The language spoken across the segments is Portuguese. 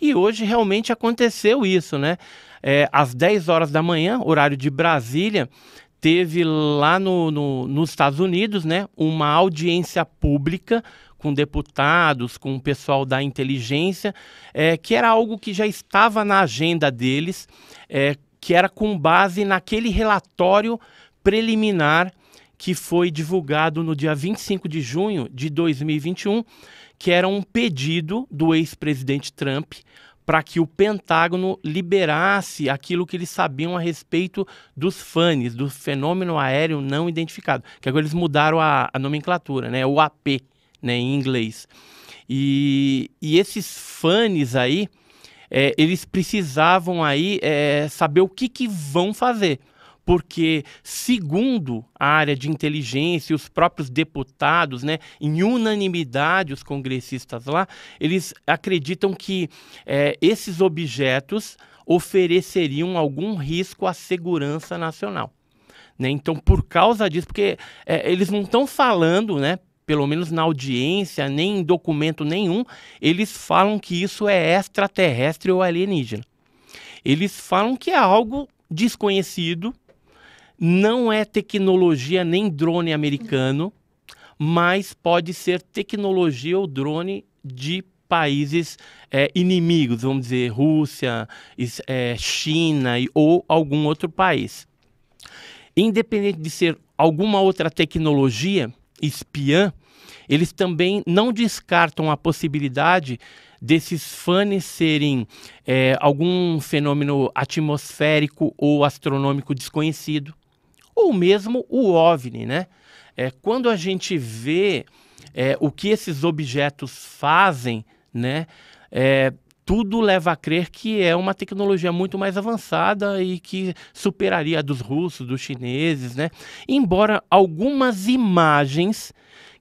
E hoje realmente aconteceu isso, né? É, às 10 horas da manhã, horário de Brasília, teve lá no, no, nos Estados Unidos né, uma audiência pública com deputados, com o pessoal da inteligência, é, que era algo que já estava na agenda deles, é, que era com base naquele relatório preliminar que foi divulgado no dia 25 de junho de 2021, que era um pedido do ex-presidente Trump para que o Pentágono liberasse aquilo que eles sabiam a respeito dos FANES, do fenômeno aéreo não identificado, que agora eles mudaram a, a nomenclatura, né? O AP né, em inglês. E, e esses fãs aí, é, eles precisavam aí é, saber o que, que vão fazer. Porque, segundo a área de inteligência e os próprios deputados, né, em unanimidade, os congressistas lá, eles acreditam que é, esses objetos ofereceriam algum risco à segurança nacional. Né? Então, por causa disso, porque é, eles não estão falando, né, pelo menos na audiência, nem em documento nenhum, eles falam que isso é extraterrestre ou alienígena. Eles falam que é algo desconhecido, não é tecnologia nem drone americano, mas pode ser tecnologia ou drone de países é, inimigos, vamos dizer, Rússia, é, China e, ou algum outro país. Independente de ser alguma outra tecnologia, espiã, eles também não descartam a possibilidade desses fãs serem é, algum fenômeno atmosférico ou astronômico desconhecido, ou mesmo o OVNI, né? É, quando a gente vê é, o que esses objetos fazem, né? É, tudo leva a crer que é uma tecnologia muito mais avançada e que superaria a dos russos, dos chineses, né? Embora algumas imagens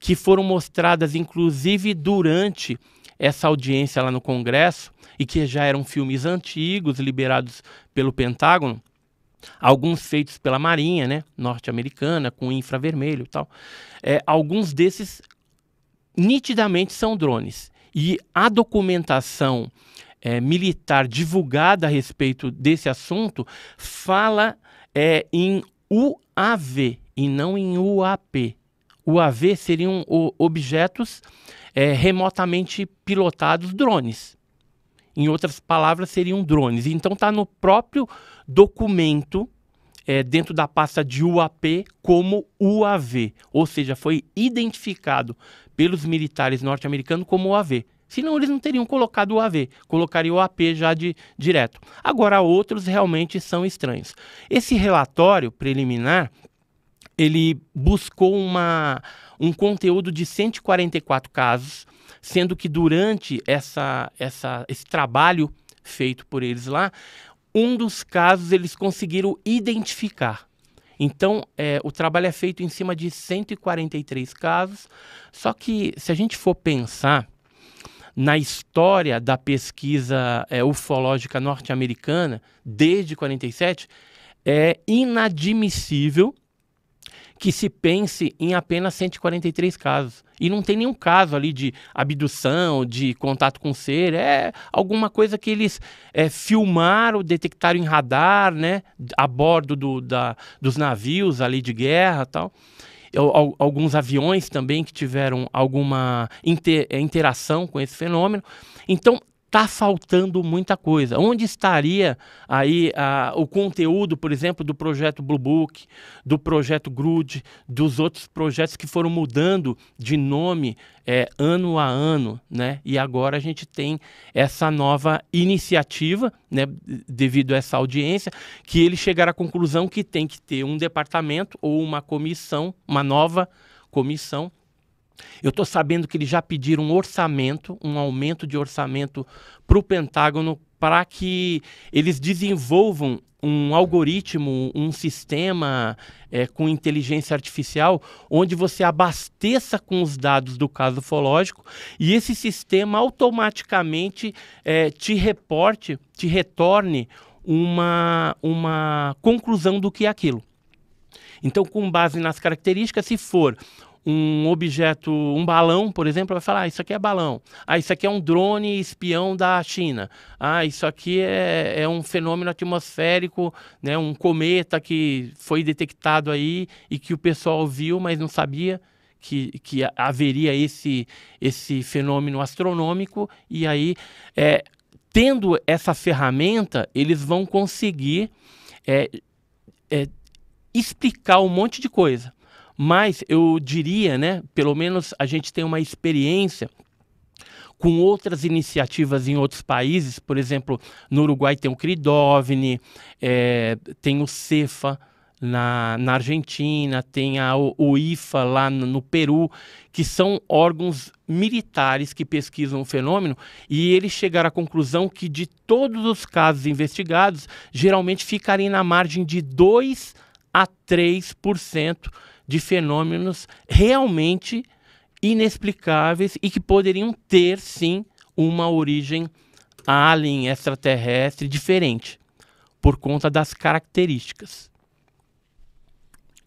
que foram mostradas, inclusive durante essa audiência lá no Congresso, e que já eram filmes antigos, liberados pelo Pentágono, alguns feitos pela Marinha, né, norte-americana, com infravermelho e tal, é, alguns desses nitidamente são drones. E a documentação é, militar divulgada a respeito desse assunto fala é, em UAV e não em UAP. UAV seriam o, objetos é, remotamente pilotados, drones. Em outras palavras, seriam drones. Então está no próprio documento, é, dentro da pasta de UAP, como UAV. Ou seja, foi identificado pelos militares norte-americanos como o AV. Senão eles não teriam colocado o AV, colocariam o AP já de direto. Agora outros realmente são estranhos. Esse relatório preliminar ele buscou uma, um conteúdo de 144 casos, sendo que durante essa, essa, esse trabalho feito por eles lá, um dos casos eles conseguiram identificar então, é, o trabalho é feito em cima de 143 casos. Só que, se a gente for pensar na história da pesquisa é, ufológica norte-americana, desde 47, é inadmissível que se pense em apenas 143 casos. E não tem nenhum caso ali de abdução, de contato com ser, é alguma coisa que eles é, filmaram, detectaram em radar, né, a bordo do, da, dos navios ali de guerra tal. Alguns aviões também que tiveram alguma inter, é, interação com esse fenômeno. Então, está faltando muita coisa. Onde estaria aí a, o conteúdo, por exemplo, do projeto Blue Book, do projeto Grudge, dos outros projetos que foram mudando de nome é, ano a ano, né? E agora a gente tem essa nova iniciativa, né, devido a essa audiência, que ele chegar à conclusão que tem que ter um departamento ou uma comissão, uma nova comissão eu estou sabendo que eles já pediram um orçamento, um aumento de orçamento para o Pentágono para que eles desenvolvam um algoritmo, um sistema é, com inteligência artificial, onde você abasteça com os dados do caso ufológico e esse sistema automaticamente é, te reporte, te retorne uma, uma conclusão do que é aquilo. Então, com base nas características, se for um objeto, um balão, por exemplo, vai falar: ah, isso aqui é balão. Ah, isso aqui é um drone espião da China. Ah, isso aqui é, é um fenômeno atmosférico, né? Um cometa que foi detectado aí e que o pessoal viu, mas não sabia. Que, que haveria esse, esse fenômeno astronômico, e aí, é, tendo essa ferramenta, eles vão conseguir é, é, explicar um monte de coisa mas eu diria, né, pelo menos a gente tem uma experiência com outras iniciativas em outros países, por exemplo, no Uruguai tem o Cridovni, é, eh, tem o CEFA na, na Argentina, tem a OIFA lá no, no Peru, que são órgãos militares que pesquisam o fenômeno e eles chegaram à conclusão que de todos os casos investigados, geralmente ficariam na margem de 2 a 3% de fenômenos realmente inexplicáveis e que poderiam ter, sim, uma origem alien extraterrestre diferente, por conta das características.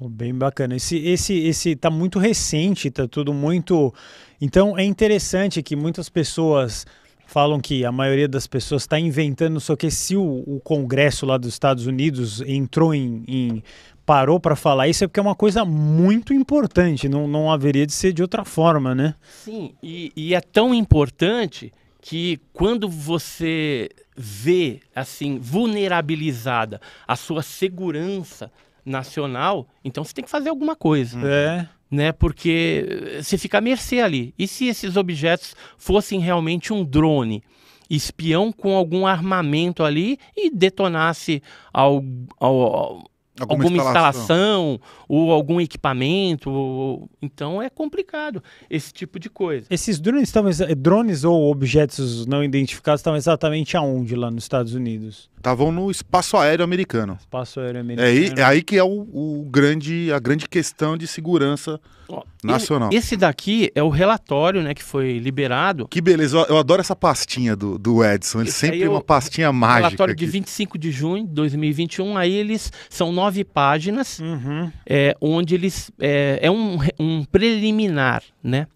Bem bacana. Esse, esse, esse tá muito recente, tá tudo muito. Então é interessante que muitas pessoas falam que a maioria das pessoas está inventando, só que se o, o, Congresso lá dos Estados Unidos entrou em, em parou para falar isso é porque é uma coisa muito importante, não, não haveria de ser de outra forma, né? Sim, e, e é tão importante que quando você vê, assim, vulnerabilizada a sua segurança nacional, então você tem que fazer alguma coisa. Uhum. É. Né, porque eh, você fica à mercê ali. E se esses objetos fossem realmente um drone? espião com algum armamento ali e detonasse ao, ao, alguma, alguma instalação. instalação. ou algum equipamento. Ou... Então é complicado esse tipo de coisa. Esses drones estão eh, drones ou objetos não identificados estão exatamente aonde lá nos Estados Unidos? Estavam no espaço aéreo americano. Espaço aéreo americano. É aí, é aí que é o, o, grande a grande questão de segurança Ó, nacional. Esse daqui é o relatório, né, que foi liberado. Que beleza! Eu, adoro essa pastinha do, do Edson. Ele esse sempre é uma pastinha mágica. Relatório aqui. de 25 de junho de 2021. Aí eles são nove nove páginas, uhum. é, onde eles. É, é um, um preliminar, né?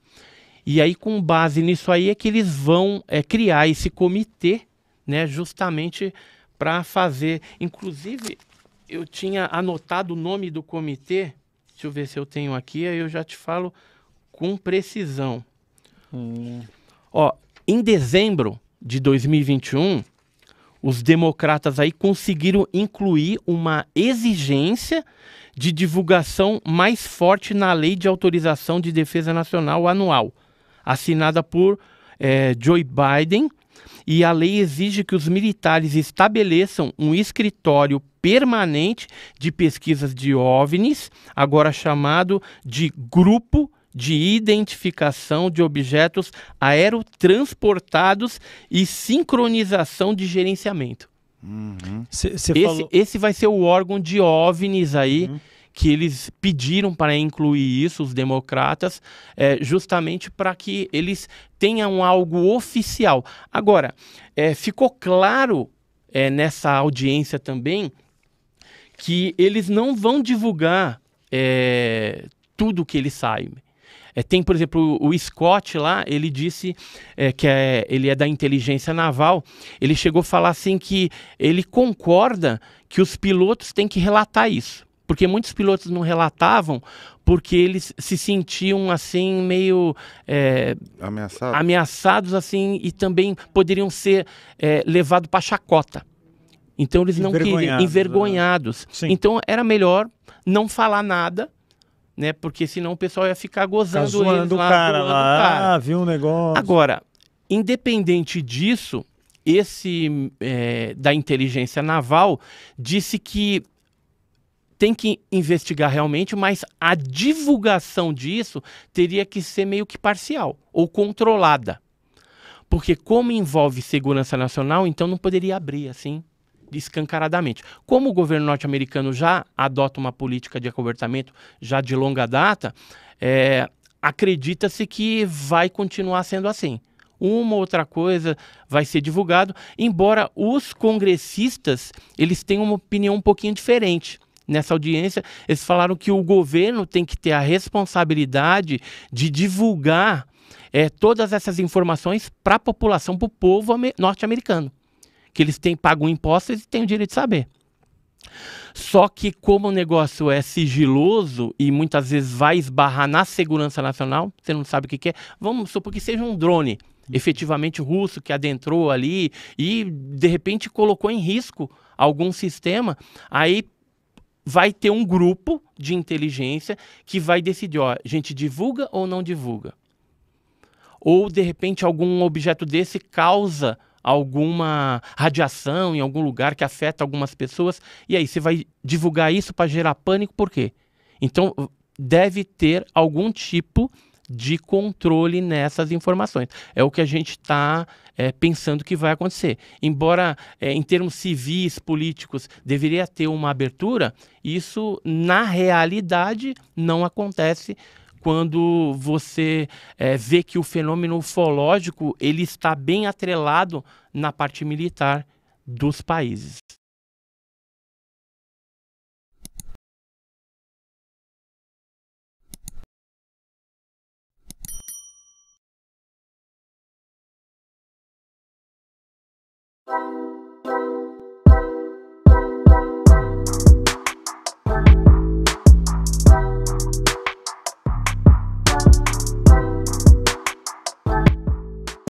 E aí, com base nisso aí, é que eles vão é, criar esse comitê, né, justamente para fazer. Inclusive, eu tinha anotado o nome do comitê, deixa eu ver se eu tenho aqui, aí eu já te falo com precisão. Hum. Ó, em dezembro de 2021, os democratas aí conseguiram incluir uma exigência de divulgação mais forte na Lei de Autorização de Defesa Nacional Anual, assinada por é, Joe Biden, e a lei exige que os militares estabeleçam um escritório permanente de pesquisas de OVNIs, agora chamado de Grupo de identificação de objetos aerotransportados e sincronização de gerenciamento. Uhum. Cê, cê esse, falou... esse, vai ser o órgão de OVNIs aí, uhum. que eles pediram para incluir isso, os democratas, é, justamente para que eles tenham algo oficial. Agora, é, ficou claro é, nessa audiência também que eles não vão divulgar é, tudo que eles saibam. É, tem, por exemplo, o, Scott lá, ele disse é, que é, ele é da inteligência naval. Ele chegou a falar assim que ele concorda que os pilotos têm que relatar isso. Porque muitos pilotos não relatavam porque eles se sentiam assim meio é, ameaçados assim e também poderiam ser é, levados para chacota. Então eles não queriam envergonhados. Né? Então era melhor não falar nada né? Porque senão o pessoal ia ficar gozando Fica eles lá, cara lá, cara. Ah, viu um negócio. Agora, independente disso, esse é, da inteligência naval disse que tem que investigar realmente, mas a divulgação disso teria que ser meio que parcial ou controlada. Porque como envolve segurança nacional, então não poderia abrir assim escancaradamente. Como o governo norte-americano já adota uma política de acobertamento já de longa data, é, acredita-se que vai continuar sendo assim. Uma outra coisa vai ser divulgado, embora os congressistas eles tenham uma opinião um pouquinho diferente nessa audiência, eles falaram que o governo tem que ter a responsabilidade de divulgar é, todas essas informações para a população, para o povo norte-americano que eles têm pago impostos e têm o direito de saber. Só que como o negócio é sigiloso e muitas vezes vai esbarrar na segurança nacional, você não sabe o que, que é, vamos supor que seja um drone efetivamente russo que adentrou ali e de repente colocou em risco algum sistema, aí vai ter um grupo de inteligência que vai decidir, ó, a gente divulga ou não divulga. Ou de repente algum objeto desse causa alguma radiação em algum lugar que afeta algumas pessoas. E aí, você vai divulgar isso para gerar pânico, por quê? Então, deve ter algum tipo de controle nessas informações. É o que a gente está é, pensando que vai acontecer. Embora, é, em termos civis, políticos, deveria ter uma abertura, isso, na realidade, não acontece quando você é, vê que o fenômeno ufológico ele está bem atrelado na parte militar dos países.